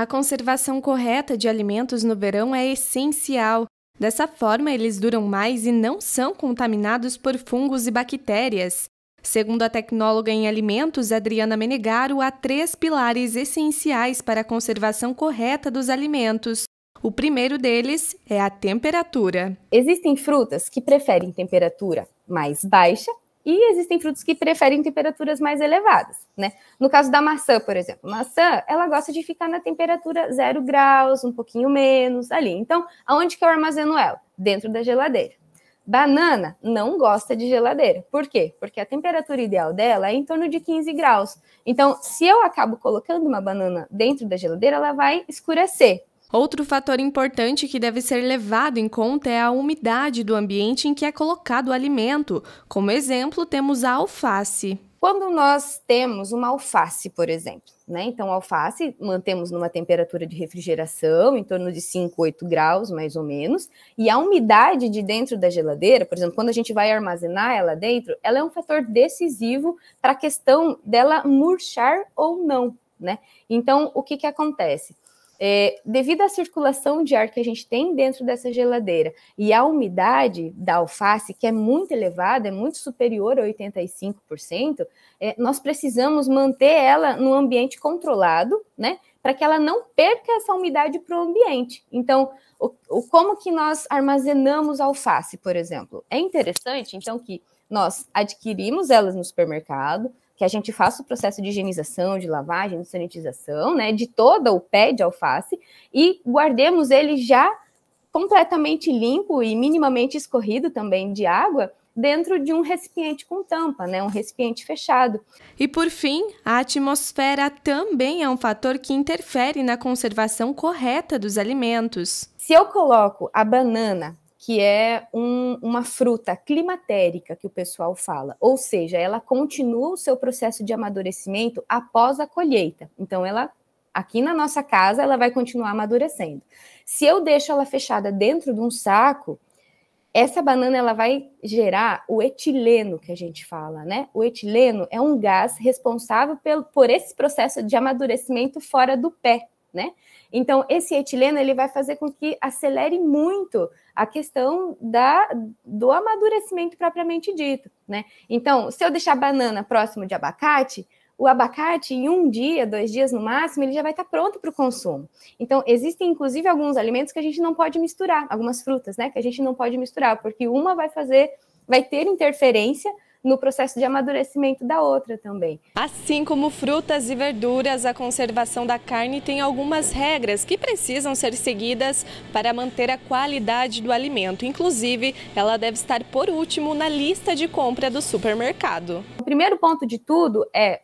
A conservação correta de alimentos no verão é essencial. Dessa forma, eles duram mais e não são contaminados por fungos e bactérias. Segundo a tecnóloga em alimentos Adriana Menegaro, há três pilares essenciais para a conservação correta dos alimentos. O primeiro deles é a temperatura. Existem frutas que preferem temperatura mais baixa e existem frutos que preferem temperaturas mais elevadas, né? No caso da maçã, por exemplo, maçã, ela gosta de ficar na temperatura zero graus, um pouquinho menos ali. Então, aonde que eu armazeno ela? Dentro da geladeira. Banana não gosta de geladeira. Por quê? Porque a temperatura ideal dela é em torno de 15 graus. Então, se eu acabo colocando uma banana dentro da geladeira, ela vai escurecer, Outro fator importante que deve ser levado em conta é a umidade do ambiente em que é colocado o alimento. Como exemplo, temos a alface. Quando nós temos uma alface, por exemplo, né? Então, alface mantemos numa temperatura de refrigeração, em torno de 5, 8 graus, mais ou menos. E a umidade de dentro da geladeira, por exemplo, quando a gente vai armazenar ela dentro, ela é um fator decisivo para a questão dela murchar ou não, né? Então, o que, que acontece? É, devido à circulação de ar que a gente tem dentro dessa geladeira e à umidade da alface, que é muito elevada, é muito superior a 85%, é, nós precisamos manter ela no ambiente controlado, né? Para que ela não perca essa umidade para o ambiente. Então, o, o, como que nós armazenamos alface, por exemplo? É interessante, então, que nós adquirimos elas no supermercado, que a gente faça o processo de higienização, de lavagem, de sanitização, né, de todo o pé de alface e guardemos ele já completamente limpo e minimamente escorrido também de água dentro de um recipiente com tampa, né, um recipiente fechado. E por fim, a atmosfera também é um fator que interfere na conservação correta dos alimentos. Se eu coloco a banana que é um, uma fruta climatérica que o pessoal fala, ou seja, ela continua o seu processo de amadurecimento após a colheita. Então, ela aqui na nossa casa ela vai continuar amadurecendo. Se eu deixo ela fechada dentro de um saco, essa banana ela vai gerar o etileno que a gente fala, né? O etileno é um gás responsável pelo, por esse processo de amadurecimento fora do pé né? Então, esse etileno ele vai fazer com que acelere muito a questão da, do amadurecimento propriamente dito, né? Então, se eu deixar banana próximo de abacate, o abacate, em um dia, dois dias no máximo, ele já vai estar pronto para o consumo. Então, existem inclusive alguns alimentos que a gente não pode misturar, algumas frutas, né? Que a gente não pode misturar, porque uma vai fazer, vai ter interferência no processo de amadurecimento da outra também. Assim como frutas e verduras, a conservação da carne tem algumas regras que precisam ser seguidas para manter a qualidade do alimento. Inclusive, ela deve estar por último na lista de compra do supermercado. O primeiro ponto de tudo é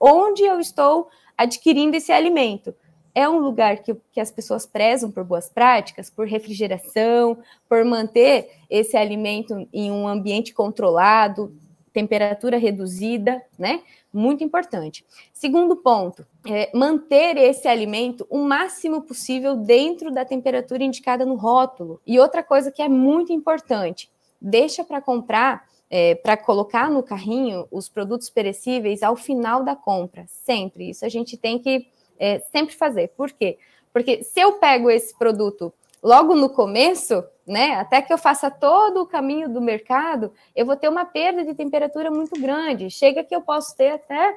onde eu estou adquirindo esse alimento é um lugar que, que as pessoas prezam por boas práticas, por refrigeração, por manter esse alimento em um ambiente controlado, temperatura reduzida, né? Muito importante. Segundo ponto, é manter esse alimento o máximo possível dentro da temperatura indicada no rótulo. E outra coisa que é muito importante, deixa para comprar, é, para colocar no carrinho os produtos perecíveis ao final da compra, sempre. Isso a gente tem que é, sempre fazer. Por quê? Porque se eu pego esse produto logo no começo, né, até que eu faça todo o caminho do mercado, eu vou ter uma perda de temperatura muito grande. Chega que eu posso ter até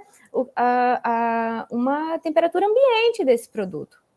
uma temperatura ambiente desse produto.